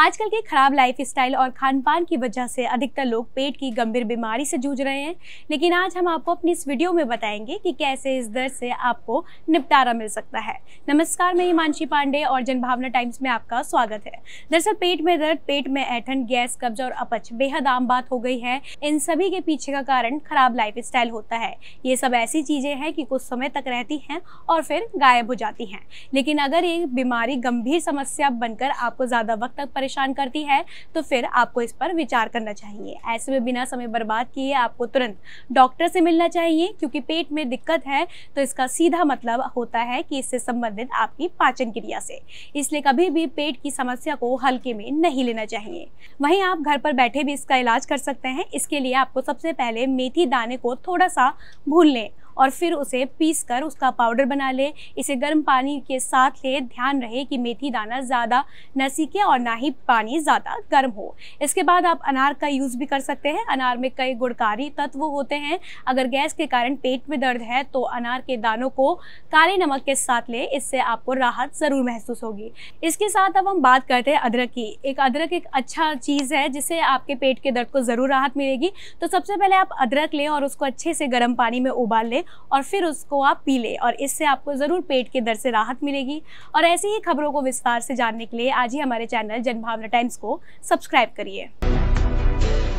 आजकल के खराब लाइफ स्टाइल और खान पान की वजह से अधिकतर लोग पेट की गंभीर बीमारी से जूझ रहे हैं लेकिन आज हम आपको अपनी इस वीडियो में बताएंगे कि कैसे इस दर्द से आपको निपटारा मिल सकता है नमस्कार मैं हिमांशी पांडे और जनभावना टाइम्स में आपका स्वागत है दरअसल पेट में दर्द पेट में ऐठन गैस कब्ज और अपच बेहद आम बात हो गई है इन सभी के पीछे का कारण खराब लाइफ होता है ये सब ऐसी चीज़ें हैं कि कुछ समय तक रहती हैं और फिर गायब हो जाती हैं लेकिन अगर ये बीमारी गंभीर समस्या बनकर आपको ज़्यादा वक्त तक परेशान करती है तो फिर आपको इस पर विचार करना चाहिए ऐसे में बिना समय बर्बाद किए आपको तुरंत डॉक्टर से मिलना चाहिए क्योंकि पेट में दिक्कत है तो इसका सीधा मतलब होता है कि इससे संबंधित आपकी पाचन क्रिया से इसलिए कभी भी पेट की समस्या को हल्के में नहीं लेना चाहिए वहीं आप घर पर बैठे भी इसका इलाज कर सकते हैं इसके लिए आपको सबसे पहले मेथी दाने को थोड़ा सा भून लें और फिर उसे पीस कर उसका पाउडर बना लें इसे गर्म पानी के साथ ले ध्यान रहे कि मेथी दाना ज़्यादा न सीखे और ना ही पानी ज़्यादा गर्म हो इसके बाद आप अनार का यूज़ भी कर सकते हैं अनार में कई गुणकारी तत्व होते हैं अगर गैस के कारण पेट में दर्द है तो अनार के दानों को काले नमक के साथ ले इससे आपको राहत ज़रूर महसूस होगी इसके साथ अब हम बात करते हैं अदरक की एक अदरक एक अच्छा चीज़ है जिससे आपके पेट के दर्द को ज़रूर राहत मिलेगी तो सबसे पहले आप अदरक लें और उसको अच्छे से गर्म पानी में उबाल लें करें और फिर उसको आप पी लें और इससे आपको ज़रूर पेट के दर्द से राहत मिलेगी और ऐसी ही खबरों को विस्तार से जानने के लिए आज ही हमारे चैनल जनभावना टाइम्स को सब्सक्राइब करिए